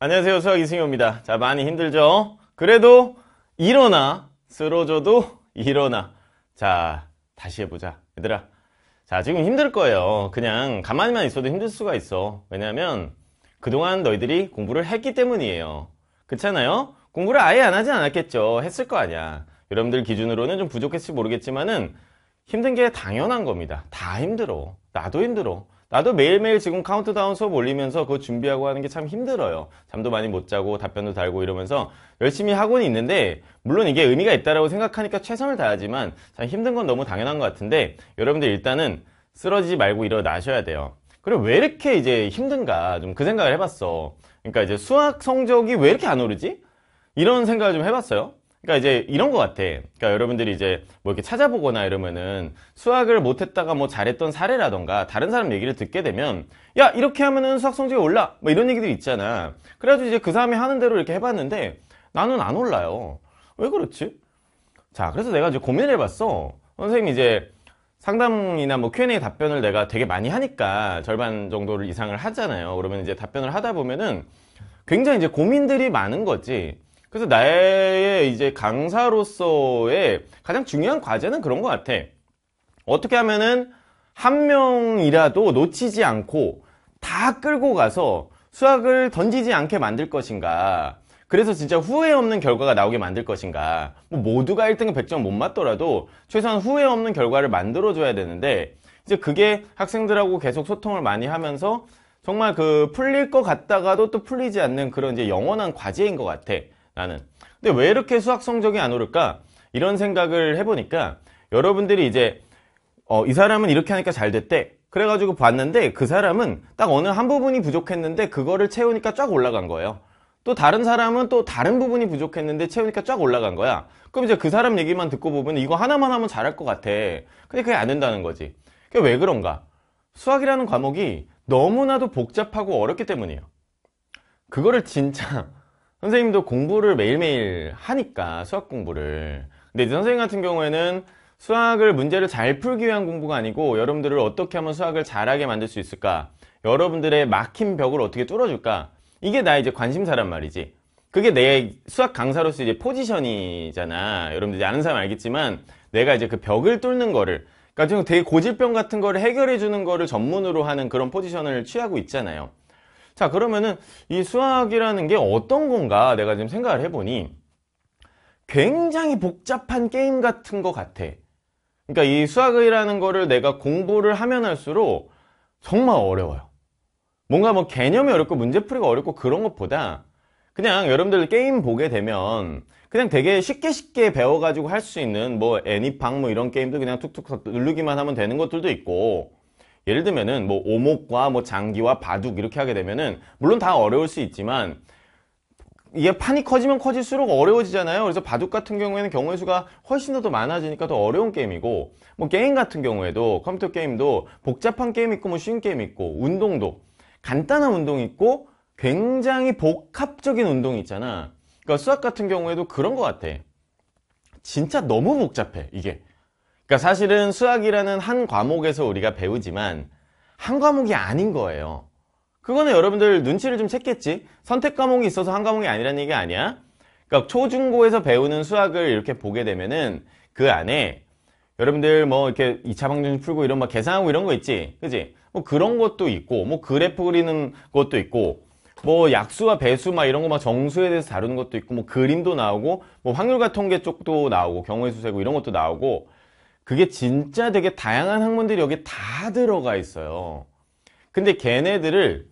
안녕하세요. 수학 이승효입니다. 자, 많이 힘들죠? 그래도 일어나. 쓰러져도 일어나. 자, 다시 해보자. 얘들아. 자, 지금 힘들 거예요. 그냥 가만히만 있어도 힘들 수가 있어. 왜냐면 그동안 너희들이 공부를 했기 때문이에요. 그렇잖아요? 공부를 아예 안 하진 않았겠죠. 했을 거 아니야. 여러분들 기준으로는 좀 부족했을지 모르겠지만은 힘든 게 당연한 겁니다. 다 힘들어. 나도 힘들어. 나도 매일매일 지금 카운트다운 수업 올리면서 그거 준비하고 하는 게 참 힘들어요. 잠도 많이 못 자고 답변도 달고 이러면서 열심히 하고는 있는데 물론 이게 의미가 있다라고 생각하니까 최선을 다하지만 참 힘든 건 너무 당연한 것 같은데 여러분들 일단은 쓰러지지 말고 일어나셔야 돼요. 그리고 왜 이렇게 이제 힘든가 좀 그 생각을 해봤어. 그러니까 이제 수학 성적이 왜 이렇게 안 오르지? 이런 생각을 좀 해봤어요. 그러니까 이제 이런 것 같아. 그러니까 여러분들이 이제 뭐 이렇게 찾아보거나 이러면은 수학을 못했다가 뭐 잘했던 사례라던가 다른 사람 얘기를 듣게 되면 야 이렇게 하면은 수학 성적이 올라 뭐 이런 얘기들이 있잖아. 그래가지고 이제 그 사람이 하는 대로 이렇게 해봤는데 나는 안 올라요. 왜 그렇지? 자 그래서 내가 이제 고민을 해봤어. 선생님 이제 상담이나 뭐 Q&A 답변을 내가 되게 많이 하니까 절반 정도를 이상을 하잖아요. 그러면 이제 답변을 하다 보면은 굉장히 이제 고민들이 많은 거지. 그래서 나의 이제 강사로서의 가장 중요한 과제는 그런 것 같아. 어떻게 하면은 한 명이라도 놓치지 않고 다 끌고 가서 수학을 던지지 않게 만들 것인가. 그래서 진짜 후회 없는 결과가 나오게 만들 것인가. 뭐 모두가 1등은 100점 못 맞더라도 최소한 후회 없는 결과를 만들어줘야 되는데 이제 그게 학생들하고 계속 소통을 많이 하면서 정말 그 풀릴 것 같다가도 또 풀리지 않는 그런 이제 영원한 과제인 것 같아. 나는 근데 왜 이렇게 수학 성적이 안 오를까 이런 생각을 해보니까 여러분들이 이제 어, 이 사람은 이렇게 하니까 잘 됐대 그래가지고 봤는데 그 사람은 딱 어느 한 부분이 부족했는데 그거를 채우니까 쫙 올라간 거예요 또 다른 사람은 또 다른 부분이 부족했는데 채우니까 쫙 올라간 거야 그럼 이제 그 사람 얘기만 듣고 보면 이거 하나만 하면 잘할 것 같아 근데 그게 안 된다는 거지 그게 왜 그런가 수학이라는 과목이 너무나도 복잡하고 어렵기 때문이에요 그거를 진짜 선생님도 공부를 매일매일 하니까 수학 공부를 근데 선생님 같은 경우에는 수학을 문제를 잘 풀기 위한 공부가 아니고 여러분들을 어떻게 하면 수학을 잘하게 만들 수 있을까 여러분들의 막힌 벽을 어떻게 뚫어줄까 이게 나 이제 관심사란 말이지 그게 내 수학 강사로서 이제 포지션이잖아 여러분들이 아는 사람 알겠지만 내가 이제 그 벽을 뚫는 거를 그러니까 지금 되게 고질병 같은 거를 해결해 주는 거를 전문으로 하는 그런 포지션을 취하고 있잖아요 자 그러면은 이 수학이라는 게 어떤 건가 내가 지금 생각을 해보니 굉장히 복잡한 게임 같은 것 같아 그러니까 이 수학이라는 거를 내가 공부를 하면 할수록 정말 어려워요 뭔가 뭐 개념이 어렵고 문제풀이가 어렵고 그런 것보다 그냥 여러분들 게임 보게 되면 그냥 되게 쉽게 쉽게 배워가지고 할 수 있는 뭐 애니팡 뭐 이런 게임도 그냥 툭툭 누르기만 하면 되는 것들도 있고 예를 들면은 뭐 오목과 뭐 장기와 바둑 이렇게 하게 되면은 물론 다 어려울 수 있지만 이게 판이 커지면 커질수록 어려워지잖아요. 그래서 바둑 같은 경우에는 경우의 수가 훨씬 더 많아지니까 더 어려운 게임이고 뭐 게임 같은 경우에도 컴퓨터 게임도 복잡한 게임 있고 뭐 쉬운 게임 있고 운동도 간단한 운동 있고 굉장히 복합적인 운동이 있잖아. 그러니까 수학 같은 경우에도 그런 것 같아. 진짜 너무 복잡해 이게. 그러니까 사실은 수학이라는 한 과목에서 우리가 배우지만 한 과목이 아닌 거예요. 그거는 여러분들 눈치를 좀 챘겠지? 선택 과목이 있어서 한 과목이 아니라는 얘기 아니야? 그러니까 초중고에서 배우는 수학을 이렇게 보게 되면은 그 안에 여러분들 뭐 이렇게 2차 방정식 풀고 이런 막 계산하고 이런 거 있지? 그지? 뭐 그런 것도 있고 뭐 그래프 그리는 것도 있고 뭐 약수와 배수 막 이런 거 막 정수에 대해서 다루는 것도 있고 뭐 그림도 나오고 뭐 확률과 통계 쪽도 나오고 경우의 수 세고 이런 것도 나오고 그게 진짜 되게 다양한 학문들이 여기 다 들어가 있어요 근데 걔네들을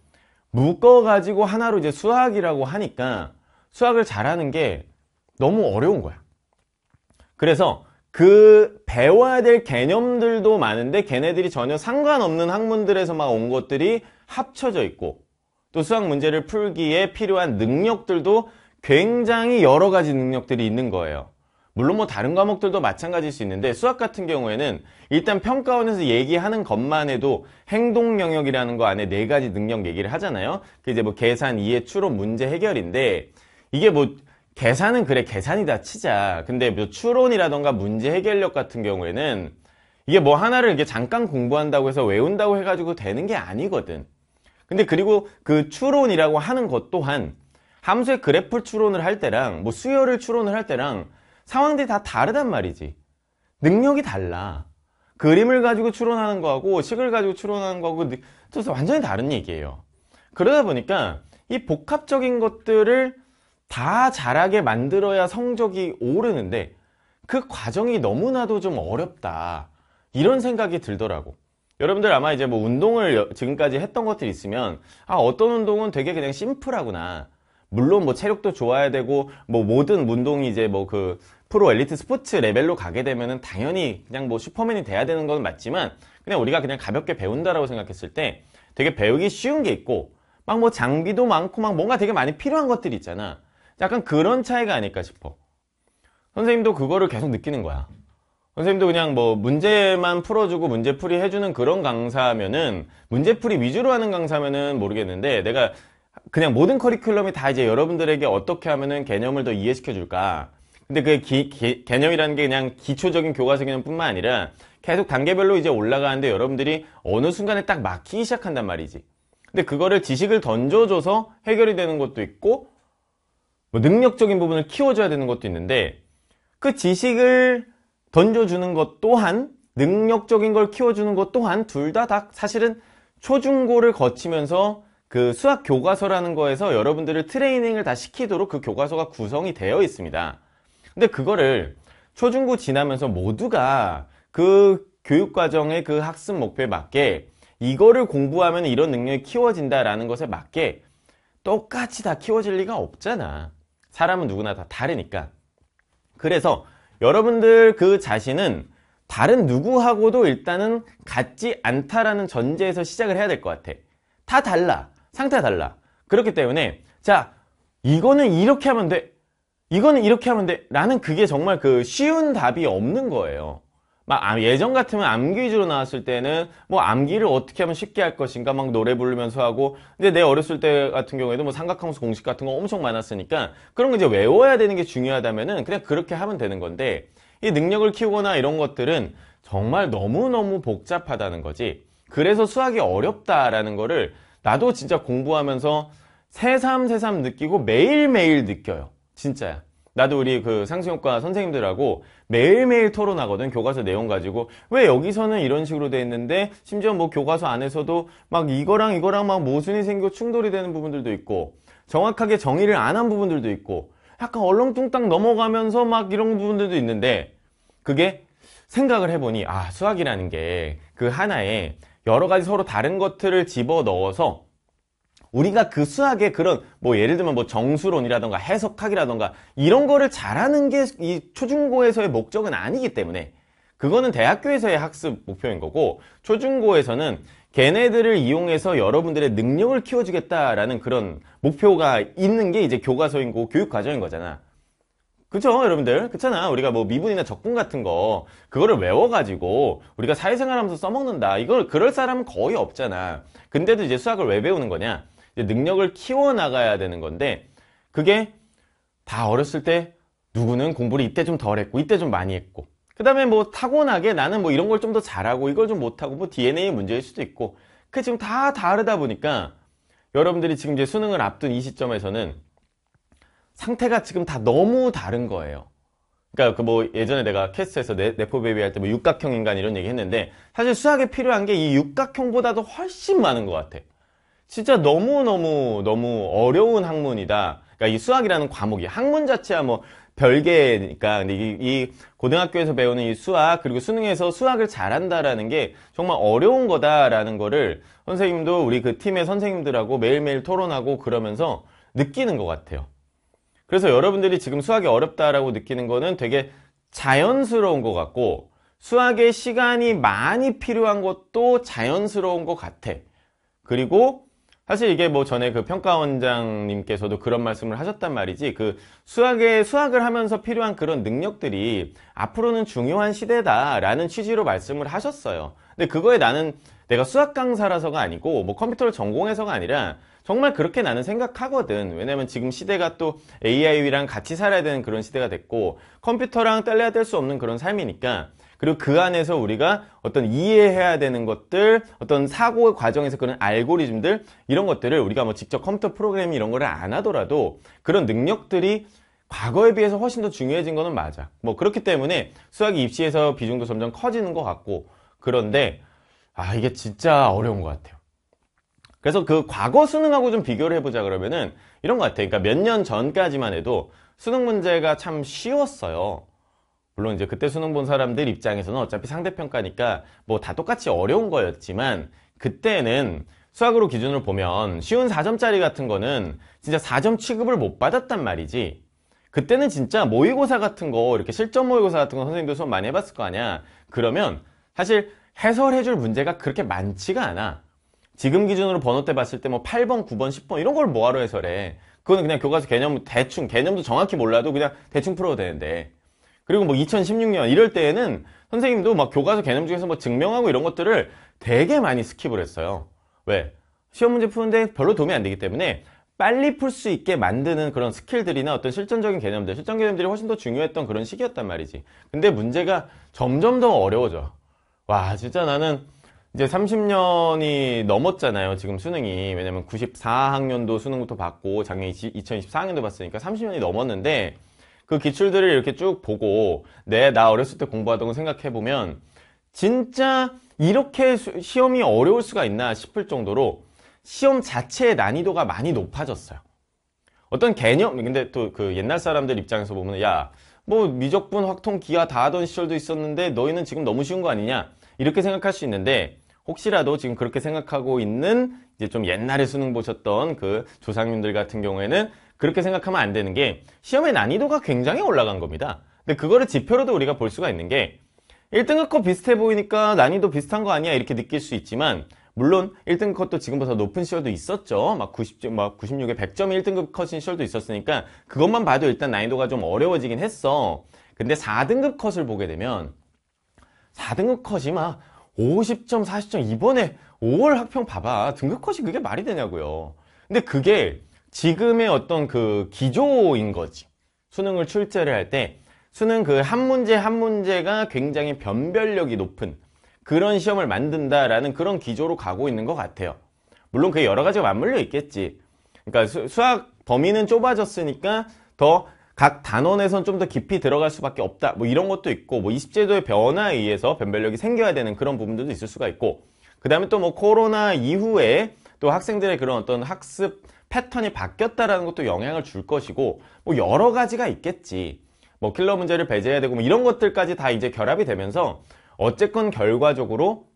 묶어 가지고 하나로 이제 수학이라고 하니까 수학을 잘하는 게 너무 어려운 거야 그래서 그 배워야 될 개념들도 많은데 걔네들이 전혀 상관없는 학문들에서 막 온 것들이 합쳐져 있고 또 수학 문제를 풀기에 필요한 능력들도 굉장히 여러 가지 능력들이 있는 거예요 물론 뭐 다른 과목들도 마찬가지일 수 있는데 수학 같은 경우에는 일단 평가원에서 얘기하는 것만 해도 행동 영역이라는 거 안에 네 가지 능력 얘기를 하잖아요. 그 이제 뭐 계산, 이해, 추론, 문제 해결인데 이게 뭐 계산은 그래 계산이다 치자. 근데 뭐 추론이라던가 문제 해결력 같은 경우에는 이게 뭐 하나를 이렇게 잠깐 공부한다고 해서 외운다고 해가지고 되는 게 아니거든. 근데 그리고 그 추론이라고 하는 것 또한 함수의 그래프 추론을 할 때랑 뭐 수열을 추론을 할 때랑 상황들이 다 다르단 말이지. 능력이 달라. 그림을 가지고 추론하는 거하고 식을 가지고 추론하는 거하고 그 완전히 다른 얘기예요. 그러다 보니까 이 복합적인 것들을 다 잘하게 만들어야 성적이 오르는데 그 과정이 너무나도 좀 어렵다. 이런 생각이 들더라고. 여러분들 아마 이제 뭐 운동을 지금까지 했던 것들이 있으면 아 어떤 운동은 되게 그냥 심플하구나. 물론 뭐 체력도 좋아야 되고 뭐 모든 운동이 이제 뭐그 프로 엘리트 스포츠 레벨로 가게 되면은 당연히 그냥 뭐 슈퍼맨이 돼야 되는 건 맞지만 그냥 우리가 그냥 가볍게 배운다라고 생각했을 때 되게 배우기 쉬운 게 있고 막 뭐 장비도 많고 막 뭔가 되게 많이 필요한 것들이 있잖아. 약간 그런 차이가 아닐까 싶어. 선생님도 그거를 계속 느끼는 거야. 선생님도 그냥 뭐 문제만 풀어주고 문제풀이 해주는 그런 강사면은 문제풀이 위주로 하는 강사면은 모르겠는데 내가 그냥 모든 커리큘럼이 다 이제 여러분들에게 어떻게 하면은 개념을 더 이해시켜 줄까 근데 그 기, 기, 개념이라는 게 그냥 기초적인 교과서 개념뿐만 아니라 계속 단계별로 이제 올라가는데 여러분들이 어느 순간에 딱 막히기 시작한단 말이지. 근데 그거를 지식을 던져줘서 해결이 되는 것도 있고 뭐 능력적인 부분을 키워줘야 되는 것도 있는데 그 지식을 던져주는 것 또한 능력적인 걸 키워주는 것 또한 둘 다 다 사실은 초중고를 거치면서 그 수학 교과서라는 거에서 여러분들을 트레이닝을 다 시키도록 그 교과서가 구성이 되어 있습니다. 근데 그거를 초중고 지나면서 모두가 그 교육과정의 그 학습 목표에 맞게 이거를 공부하면 이런 능력이 키워진다라는 것에 맞게 똑같이 다 키워질 리가 없잖아. 사람은 누구나 다 다르니까. 그래서 여러분들 그 자신은 다른 누구하고도 일단은 같지 않다라는 전제에서 시작을 해야 될 것 같아. 다 달라. 상태 가 달라. 그렇기 때문에 자 이거는 이렇게 하면 돼. 이거는 이렇게 하면 돼 라는 그게 정말 그 쉬운 답이 없는 거예요 막 예전 같으면 암기 위주로 나왔을 때는 뭐 암기를 어떻게 하면 쉽게 할 것인가 막 노래 부르면서 하고 근데 내 어렸을 때 같은 경우에도 뭐 삼각함수 공식 같은 거 엄청 많았으니까 그런 거 이제 외워야 되는 게 중요하다면은 그냥 그렇게 하면 되는 건데 이 능력을 키우거나 이런 것들은 정말 너무너무 복잡하다는 거지 그래서 수학이 어렵다라는 거를 나도 진짜 공부하면서 새삼새삼 느끼고 매일매일 느껴요 진짜야. 나도 우리 그상수효과 선생님들하고 매일매일 토론하거든 교과서 내용 가지고 왜 여기서는 이런 식으로 돼 있는데 심지어 뭐 교과서 안에서도 막 이거랑 이거랑 막 모순이 생기고 충돌이 되는 부분들도 있고 정확하게 정의를 안 한 부분들도 있고 약간 얼렁뚱땅 넘어가면서 막 이런 부분들도 있는데 그게 생각을 해보니 아 수학이라는 게 그 하나에 여러 가지 서로 다른 것들을 집어 넣어서 우리가 그 수학의 그런 뭐 예를 들면 뭐 정수론이라던가 해석학이라던가 이런 거를 잘하는 게 이 초중고에서의 목적은 아니기 때문에 그거는 대학교에서의 학습 목표인 거고 초중고에서는 걔네들을 이용해서 여러분들의 능력을 키워주겠다라는 그런 목표가 있는 게 이제 교과서인 고 교육 과정인 거잖아. 그쵸 여러분들 그렇잖아 우리가 뭐 미분이나 적분 같은 거 그거를 외워가지고 우리가 사회생활하면서 써먹는다 이걸 그럴 사람은 거의 없잖아 근데도 이제 수학을 왜 배우는 거냐 능력을 키워나가야 되는 건데 그게 다 어렸을 때 누구는 공부를 이때 좀 덜 했고 이때 좀 많이 했고 그 다음에 뭐 타고나게 나는 뭐 이런 걸 좀 더 잘하고 이걸 좀 못하고 뭐 DNA 문제일 수도 있고 그게 지금 다 다르다 보니까 여러분들이 지금 이제 수능을 앞둔 이 시점에서는 상태가 지금 다 너무 다른 거예요 그러니까 그 뭐 예전에 내가 캐스트에서 네, 네포베이비 할 때 뭐 육각형 인간 이런 얘기 했는데 사실 수학에 필요한 게 이 육각형보다도 훨씬 많은 것 같아 진짜 너무너무 너무 어려운 학문이다. 그러니까 이 수학이라는 과목이 학문 자체야 뭐 별개니까 근데 이, 이, 고등학교에서 배우는 이 수학 그리고 수능에서 수학을 잘한다라는 게 정말 어려운 거다라는 거를 선생님도 우리 그 팀의 선생님들하고 매일매일 토론하고 그러면서 느끼는 것 같아요. 그래서 여러분들이 지금 수학이 어렵다라고 느끼는 거는 되게 자연스러운 것 같고 수학에 시간이 많이 필요한 것도 자연스러운 것 같아. 그리고 사실 이게 뭐 전에 그 평가원장님께서도 그런 말씀을 하셨단 말이지 그 수학에 수학을 하면서 필요한 그런 능력들이 앞으로는 중요한 시대다라는 취지로 말씀을 하셨어요. 근데 그거에 나는 내가 수학 강사라서가 아니고 뭐 컴퓨터를 전공해서가 아니라 정말 그렇게 나는 생각하거든 왜냐면 지금 시대가 또 AI랑 같이 살아야 되는 그런 시대가 됐고 컴퓨터랑 딸려야 될 수 없는 그런 삶이니까 그리고 그 안에서 우리가 어떤 이해해야 되는 것들 어떤 사고 의 과정에서 그런 알고리즘들 이런 것들을 우리가 뭐 직접 컴퓨터 프로그램 이런 거를 안 하더라도 그런 능력들이 과거에 비해서 훨씬 더 중요해진 거는 맞아 뭐 그렇기 때문에 수학 입시에서 비중도 점점 커지는 것 같고 그런데 아 이게 진짜 어려운 것 같아요 그래서 그 과거 수능하고 좀 비교를 해보자 그러면은 이런 것 같아요 그러니까 몇 년 전까지만 해도 수능 문제가 참 쉬웠어요 물론 이제 그때 수능 본 사람들 입장에서는 어차피 상대평가니까 뭐 다 똑같이 어려운 거였지만 그때는 수학으로 기준으로 보면 쉬운 4점짜리 같은 거는 진짜 4점 취급을 못 받았단 말이지 그때는 진짜 모의고사 같은 거 이렇게 실전 모의고사 같은 거 선생님들 수업 많이 해봤을 거 아니야 그러면 사실 해설해줄 문제가 그렇게 많지가 않아 지금 기준으로 번호때 봤을 때 뭐 8번, 9번, 10번 이런 걸 뭐하러 해설해 그거는 그냥 교과서 개념 대충 개념도 정확히 몰라도 그냥 대충 풀어도 되는데 그리고 뭐 2016년 이럴 때에는 선생님도 막 교과서 개념 중에서 뭐 증명하고 이런 것들을 되게 많이 스킵을 했어요. 왜? 시험 문제 푸는데 별로 도움이 안 되기 때문에 빨리 풀 수 있게 만드는 그런 스킬들이나 어떤 실전적인 개념들, 실전 개념들이 훨씬 더 중요했던 그런 시기였단 말이지. 근데 문제가 점점 더 어려워져. 와, 진짜 나는 이제 30년이 넘었잖아요. 지금 수능이. 왜냐면 94학년도 수능부터 봤고 작년 2024학년도 봤으니까 30년이 넘었는데 그 기출들을 이렇게 쭉 보고 내나 네, 어렸을 때 공부하던 거 생각해보면 진짜 이렇게 시험이 어려울 수가 있나 싶을 정도로 시험 자체의 난이도가 많이 높아졌어요. 어떤 개념, 근데 또 그 옛날 사람들 입장에서 보면 야, 뭐 미적분, 확통, 기하 다 하던 시절도 있었는데 너희는 지금 너무 쉬운 거 아니냐 이렇게 생각할 수 있는데 혹시라도 지금 그렇게 생각하고 있는 이제 좀 옛날에 수능 보셨던 그 조상님들 같은 경우에는 그렇게 생각하면 안 되는 게 시험의 난이도가 굉장히 올라간 겁니다. 근데 그거를 지표로도 우리가 볼 수가 있는 게 1등급과 비슷해 보이니까 난이도 비슷한 거 아니야 이렇게 느낄 수 있지만 물론 1등급 컷도 지금보다 높은 시월도 있었죠. 막, 90, 막 96에 100점이 1등급 컷인 시월도 있었으니까 그것만 봐도 일단 난이도가 좀 어려워지긴 했어. 근데 4등급 컷을 보게 되면 4등급 컷이 막 50점, 40점 이번에 5월 학평 봐봐. 등급 컷이 그게 말이 되냐고요. 근데 그게 지금의 어떤 그 기조인 거지. 수능을 출제를 할 때 수능 그 한 문제 한 문제가 굉장히 변별력이 높은 그런 시험을 만든다라는 그런 기조로 가고 있는 것 같아요. 물론 그게 여러 가지가 맞물려 있겠지. 그러니까 수, 수학 범위는 좁아졌으니까 더 각 단원에선 좀 더 깊이 들어갈 수밖에 없다. 뭐 이런 것도 있고 뭐 20제도의 변화에 의해서 변별력이 생겨야 되는 그런 부분들도 있을 수가 있고 그 다음에 또 뭐 코로나 이후에 또 학생들의 그런 어떤 학습 패턴이 바뀌었다라는 것도 영향을 줄 것이고 뭐 여러 가지가 있겠지. 뭐 킬러 문제를 배제해야 되고 뭐 이런 것들까지 다 이제 결합이 되면서 어쨌건 결과적으로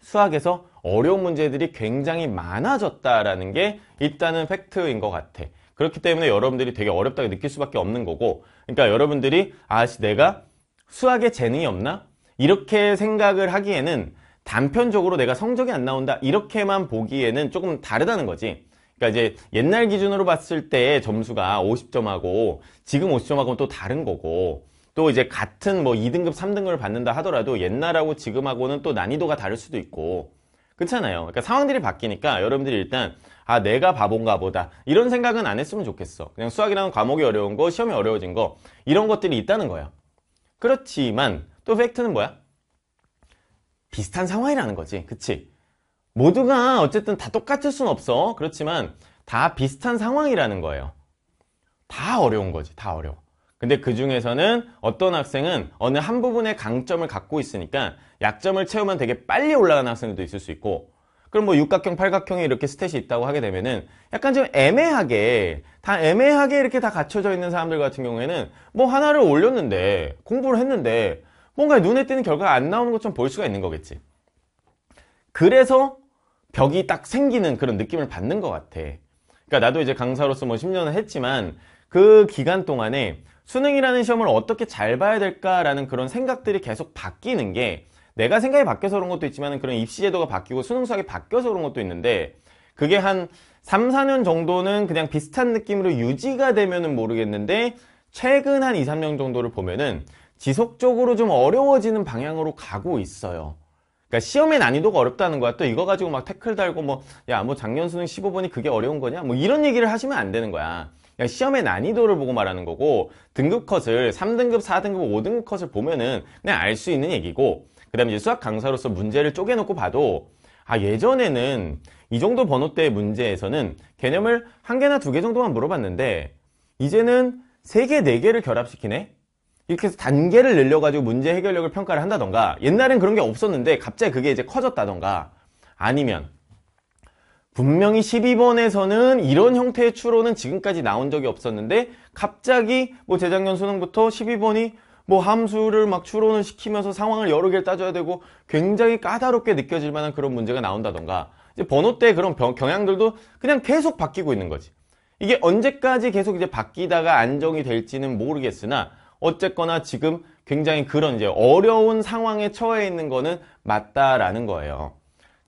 수학에서 어려운 문제들이 굉장히 많아졌다라는 게 일단은 팩트인 것 같아. 그렇기 때문에 여러분들이 되게 어렵다고 느낄 수밖에 없는 거고 그러니까 여러분들이 아씨 내가 수학에 재능이 없나? 이렇게 생각을 하기에는 단편적으로 내가 성적이 안 나온다 이렇게만 보기에는 조금 다르다는 거지 그러니까 이제 옛날 기준으로 봤을 때 점수가 50점하고 지금 50점하고는 또 다른 거고 또 이제 같은 뭐 2등급, 3등급을 받는다 하더라도 옛날하고 지금하고는 또 난이도가 다를 수도 있고 그렇잖아요. 그러니까 상황들이 바뀌니까 여러분들이 일단 아 내가 바본가 보다 이런 생각은 안 했으면 좋겠어. 그냥 수학이라는 과목이 어려운 거, 시험이 어려워진 거 이런 것들이 있다는 거야. 그렇지만 또 팩트는 뭐야? 비슷한 상황이라는 거지. 그치? 모두가 어쨌든 다 똑같을 순 없어 그렇지만 다 비슷한 상황이라는 거예요 다 어려운 거지 다 어려워 근데 그 중에서는 어떤 학생은 어느 한 부분의 강점을 갖고 있으니까 약점을 채우면 되게 빨리 올라가는 학생들도 있을 수 있고 그럼 뭐 육각형, 팔각형에 이렇게 스탯이 있다고 하게 되면은 약간 좀 애매하게 다 애매하게 이렇게 다 갖춰져 있는 사람들 같은 경우에는 뭐 하나를 올렸는데 공부를 했는데 뭔가 눈에 띄는 결과가 안 나오는 것처럼 볼 수가 있는 거겠지. 그래서 벽이 딱 생기는 그런 느낌을 받는 것 같아. 그러니까 나도 이제 강사로서 뭐 10년을 했지만 그 기간 동안에 수능이라는 시험을 어떻게 잘 봐야 될까라는 그런 생각들이 계속 바뀌는 게 내가 생각이 바뀌어서 그런 것도 있지만 그런 입시 제도가 바뀌고 수능 수학이 바뀌어서 그런 것도 있는데 그게 한 3, 4년 정도는 그냥 비슷한 느낌으로 유지가 되면은 모르겠는데 최근 한 2, 3년 정도를 보면은 지속적으로 좀 어려워지는 방향으로 가고 있어요. 그러니까 시험의 난이도가 어렵다는 거야. 또 이거 가지고 막 태클 달고 뭐 야 뭐 작년 수능 15번이 그게 어려운 거냐? 뭐 이런 얘기를 하시면 안 되는 거야. 그러니까 시험의 난이도를 보고 말하는 거고 등급 컷을 3등급, 4등급, 5등급 컷을 보면은 그냥 알수 있는 얘기고 그다음에 이제 수학 강사로서 문제를 쪼개놓고 봐도 아 예전에는 이 정도 번호대의 문제에서는 개념을 한 개나 두 개 정도만 물어봤는데 이제는 세 개, 네 개를 결합시키네. 이렇게 해서 단계를 늘려가지고 문제 해결력을 평가를 한다던가 옛날엔 그런 게 없었는데 갑자기 그게 이제 커졌다던가 아니면 분명히 12번에서는 이런 형태의 추론은 지금까지 나온 적이 없었는데 갑자기 뭐 재작년 수능부터 12번이 뭐 함수를 막 추론을 시키면서 상황을 여러 개를 따져야 되고 굉장히 까다롭게 느껴질 만한 그런 문제가 나온다던가 이제 번호때 그런 경향들도 그냥 계속 바뀌고 있는 거지 이게 언제까지 계속 이제 바뀌다가 안정이 될지는 모르겠으나 어쨌거나 지금 굉장히 그런 이제 어려운 상황에 처해 있는 거는 맞다라는 거예요.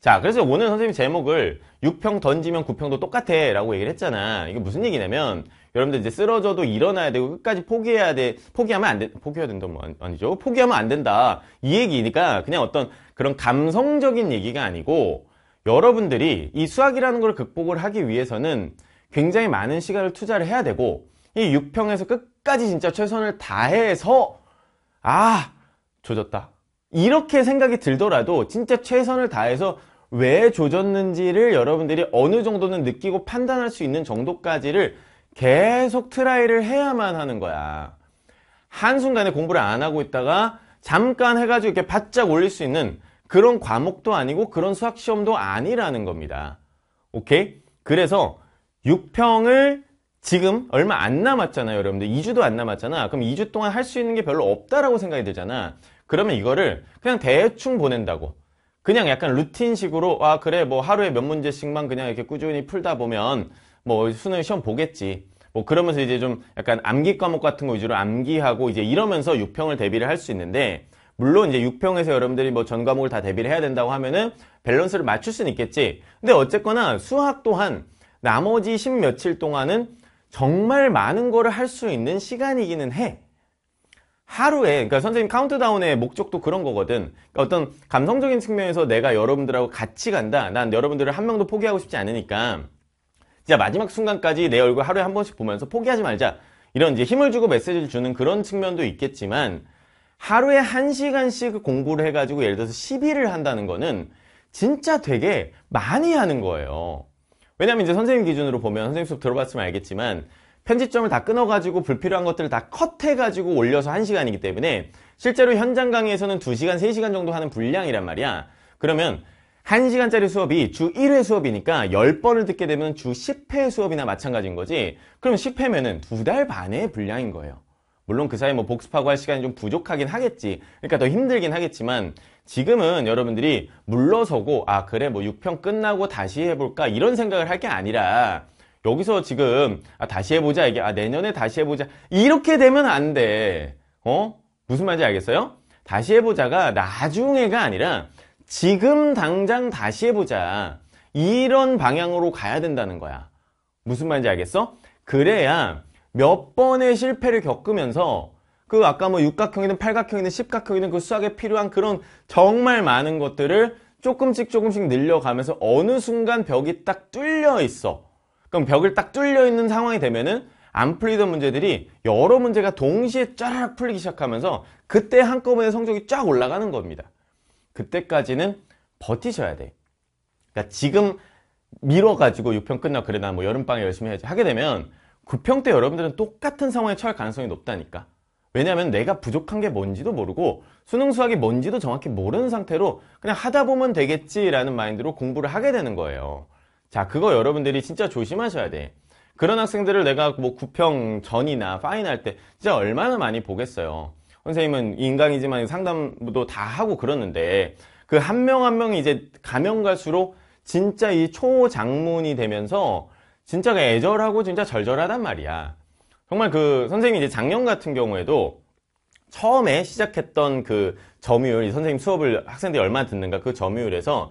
자, 그래서 오늘 선생님 제목을 6평 던지면 9평도 똑같아 라고 얘기를 했잖아. 이게 무슨 얘기냐면, 여러분들 이제 쓰러져도 일어나야 되고 끝까지 포기해야 돼. 포기하면 안 돼. 포기해야 된다. 뭐 아니죠. 포기하면 안 된다. 이 얘기니까 그냥 어떤 그런 감성적인 얘기가 아니고, 여러분들이 이 수학이라는 걸 극복을 하기 위해서는 굉장히 많은 시간을 투자를 해야 되고, 이 6평에서 끝까지 진짜 최선을 다해서 아 조졌다 이렇게 생각이 들더라도 진짜 최선을 다해서 왜 조졌는지를 여러분들이 어느 정도는 느끼고 판단할 수 있는 정도까지를 계속 트라이를 해야만 하는 거야 한순간에 공부를 안 하고 있다가 잠깐 해가지고 이렇게 바짝 올릴 수 있는 그런 과목도 아니고 그런 수학시험도 아니라는 겁니다 오케이? 그래서 6평을 지금 얼마 안 남았잖아요 여러분들 2주도 안 남았잖아 그럼 2주 동안 할 수 있는 게 별로 없다라고 생각이 들잖아 그러면 이거를 그냥 대충 보낸다고 그냥 약간 루틴식으로 아 그래 뭐 하루에 몇 문제씩만 그냥 이렇게 꾸준히 풀다 보면 뭐 수능 시험 보겠지 뭐 그러면서 이제 좀 약간 암기 과목 같은 거 위주로 암기하고 이제 이러면서 6평을 대비를 할 수 있는데 물론 이제 6평에서 여러분들이 뭐 전 과목을 다 대비를 해야 된다고 하면은 밸런스를 맞출 수는 있겠지 근데 어쨌거나 수학 또한 나머지 10 며칠 동안은 정말 많은 거를 할 수 있는 시간이기는 해 하루에 그러니까 선생님 카운트다운의 목적도 그런 거거든 그러니까 어떤 감성적인 측면에서 내가 여러분들하고 같이 간다 난 여러분들을 한 명도 포기하고 싶지 않으니까 진짜 마지막 순간까지 내 얼굴 하루에 한 번씩 보면서 포기하지 말자 이런 이제 힘을 주고 메시지를 주는 그런 측면도 있겠지만 하루에 한시간씩 공부를 해가지고 예를 들어서 10일을 한다는 거는 진짜 되게 많이 하는 거예요 왜냐면 이제 선생님 기준으로 보면 선생님 수업 들어봤으면 알겠지만 편집점을 다 끊어가지고 불필요한 것들을 다 컷해가지고 올려서 1시간이기 때문에 실제로 현장 강의에서는 2시간, 3시간 정도 하는 분량이란 말이야. 그러면 1시간짜리 수업이 주 1회 수업이니까 10번을 듣게 되면 주 10회 수업이나 마찬가지인 거지. 그럼 10회면은 두 달 반의 분량인 거예요. 물론 그 사이 뭐 복습하고 할 시간이 좀 부족하긴 하겠지. 그러니까 더 힘들긴 하겠지만 지금은 여러분들이 물러서고 아 그래 뭐 6평 끝나고 다시 해볼까 이런 생각을 할 게 아니라 여기서 지금 아 다시 해보자 이게 아 내년에 다시 해보자 이렇게 되면 안 돼. 어? 무슨 말인지 알겠어요? 다시 해보자가 나중에가 아니라 지금 당장 다시 해보자. 이런 방향으로 가야 된다는 거야. 무슨 말인지 알겠어? 그래야 몇 번의 실패를 겪으면서 그 아까 뭐 육각형이든 팔각형이든 십각형이든 그 수학에 필요한 그런 정말 많은 것들을 조금씩 조금씩 늘려가면서 어느 순간 벽이 딱 뚫려 있어. 그럼 벽을 딱 뚫려 있는 상황이 되면은 안 풀리던 문제들이 여러 문제가 동시에 쫙 풀리기 시작하면서 그때 한꺼번에 성적이 쫙 올라가는 겁니다. 그때까지는 버티셔야 돼. 그러니까 지금 밀어가지고 6편 끝나고 그래 나 뭐 여름방에 열심히 해야지 하게 되면 9평때 여러분들은 똑같은 상황에 처할 가능성이 높다니까 왜냐하면 내가 부족한 게 뭔지도 모르고 수능 수학이 뭔지도 정확히 모르는 상태로 그냥 하다 보면 되겠지라는 마인드로 공부를 하게 되는 거예요 자 그거 여러분들이 진짜 조심하셔야 돼 그런 학생들을 내가 뭐 구평 전이나 파인할때 진짜 얼마나 많이 보겠어요 선생님은 인강이지만 상담도 다 하고 그러는데 그 한 명 한 명이 이제 가면 갈수록 진짜 이 초장문이 되면서 진짜 애절하고 진짜 절절하단 말이야 정말 그 선생님이 이제 작년 같은 경우에도 처음에 시작했던 그 점유율 이 선생님 수업을 학생들이 얼마나 듣는가 그 점유율에서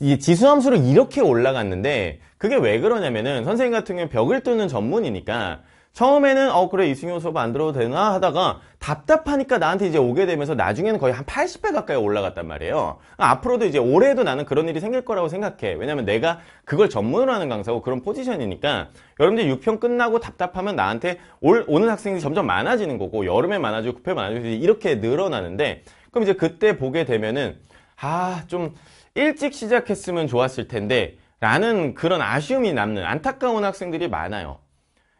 이 지수함수로 이렇게 올라갔는데 그게 왜 그러냐면은 선생님 같은 경우는 벽을 뚫는 전문이니까 처음에는 어 그래 이승윤 수업 안 들어도 되나 하다가 답답하니까 나한테 이제 오게 되면서 나중에는 거의 한 80배 가까이 올라갔단 말이에요. 앞으로도 이제 올해도 나는 그런 일이 생길 거라고 생각해. 왜냐면 내가 그걸 전문으로 하는 강사고 그런 포지션이니까 여러분들 6평 끝나고 답답하면 나한테 올, 오는 학생이 점점 많아지는 거고 여름에 많아지고 급해 많아지고 이렇게 늘어나는데 그럼 이제 그때 보게 되면은 아 좀 일찍 시작했으면 좋았을 텐데 라는 그런 아쉬움이 남는 안타까운 학생들이 많아요.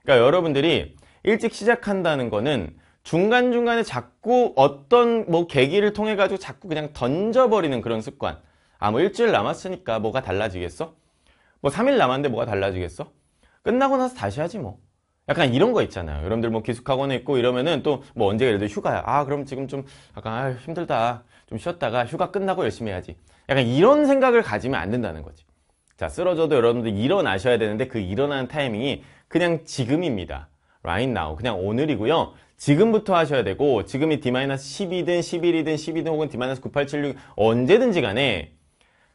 그러니까 여러분들이 일찍 시작한다는 거는 중간중간에 자꾸 어떤 뭐 계기를 통해 가지고 자꾸 그냥 던져버리는 그런 습관 아뭐 일주일 남았으니까 뭐가 달라지겠어? 뭐 3일 남았는데 뭐가 달라지겠어? 끝나고 나서 다시 하지 뭐 약간 이런 거 있잖아요 여러분들 뭐 기숙학원에 있고 이러면은 또 뭐 언제 예를 들어 휴가야 아 그럼 지금 좀 약간 아 힘들다 좀 쉬었다가 휴가 끝나고 열심히 해야지 약간 이런 생각을 가지면 안 된다는 거지 자 쓰러져도 여러분들 일어나셔야 되는데 그 일어나는 타이밍이 그냥 지금입니다. right now 그냥 오늘이고요. 지금부터 하셔야 되고 지금이 D-12든 11이든 12든 혹은 D-9876 언제든지 간에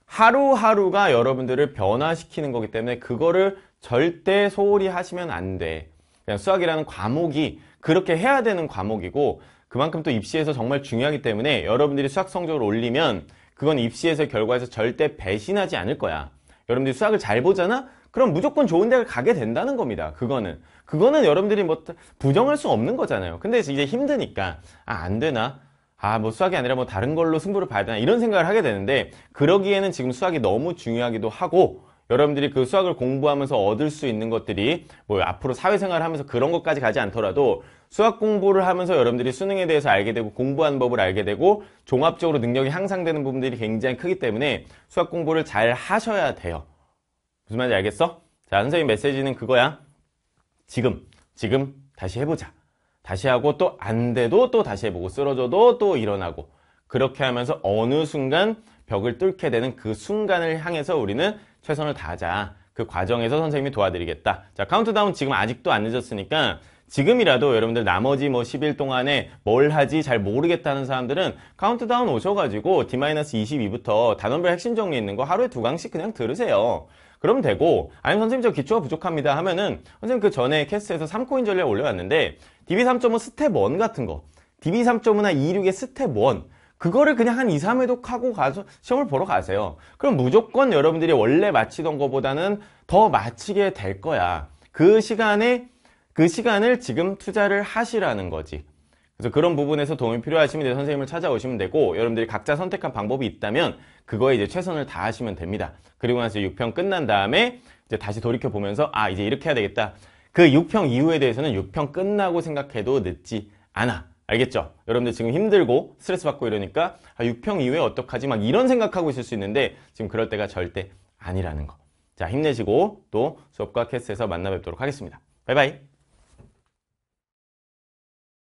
하루하루가 여러분들을 변화시키는 거기 때문에 그거를 절대 소홀히 하시면 안 돼. 그냥 수학이라는 과목이 그렇게 해야 되는 과목이고 그만큼 또 입시에서 정말 중요하기 때문에 여러분들이 수학 성적을 올리면 그건 입시에서 결과에서 절대 배신하지 않을 거야. 여러분들이 수학을 잘 보잖아? 그럼 무조건 좋은 대학을 가게 된다는 겁니다. 그거는. 그거는 여러분들이 뭐 부정할 수 없는 거잖아요. 근데 이제 힘드니까 아, 안 되나? 아, 뭐 수학이 아니라 뭐 다른 걸로 승부를 봐야 되나? 이런 생각을 하게 되는데 그러기에는 지금 수학이 너무 중요하기도 하고 여러분들이 그 수학을 공부하면서 얻을 수 있는 것들이 뭐 앞으로 사회생활을 하면서 그런 것까지 가지 않더라도 수학 공부를 하면서 여러분들이 수능에 대해서 알게 되고 공부하는 법을 알게 되고 종합적으로 능력이 향상되는 부분들이 굉장히 크기 때문에 수학 공부를 잘 하셔야 돼요. 무슨 말인지 알겠어? 자, 선생님 메시지는 그거야. 지금, 지금 다시 해보자. 다시 하고 또 안 돼도 또 다시 해보고 쓰러져도 또 일어나고 그렇게 하면서 어느 순간 벽을 뚫게 되는 그 순간을 향해서 우리는 최선을 다하자. 그 과정에서 선생님이 도와드리겠다. 자, 카운트다운 지금 아직도 안 늦었으니까 지금이라도 여러분들 나머지 뭐 10일 동안에 뭘 하지 잘 모르겠다는 사람들은 카운트다운 오셔가지고 D-22부터 단원별 핵심 정리 있는 거 하루에 두 강씩 그냥 들으세요. 그러면 되고 아니면 선생님 저 기초가 부족합니다 하면은 선생님 그 전에 캐스트에서 3코인 전략 올려놨는데 DB3.5 스텝 1 같은 거 DB3.5나 26의 스텝 1 그거를 그냥 한 2, 3회독 하고 가서 시험을 보러 가세요. 그럼 무조건 여러분들이 원래 마치던 것보다는 더 마치게 될 거야. 그 시간에 그 시간을 지금 투자를 하시라는 거지 그래서 그런 부분에서 도움이 필요하시면 선생님을 찾아오시면 되고 여러분들이 각자 선택한 방법이 있다면 그거에 이제 최선을 다하시면 됩니다 그리고 나서 6평 끝난 다음에 이제 다시 돌이켜 보면서 아 이제 이렇게 해야 되겠다 그 6평 이후에 대해서는 6평 끝나고 생각해도 늦지 않아 알겠죠? 여러분들 지금 힘들고 스트레스 받고 이러니까 아, 6평 이후에 어떡하지? 막 이런 생각하고 있을 수 있는데 지금 그럴 때가 절대 아니라는 거. 자 힘내시고 또 수업과 캐스에서 만나 뵙도록 하겠습니다. 바이바이.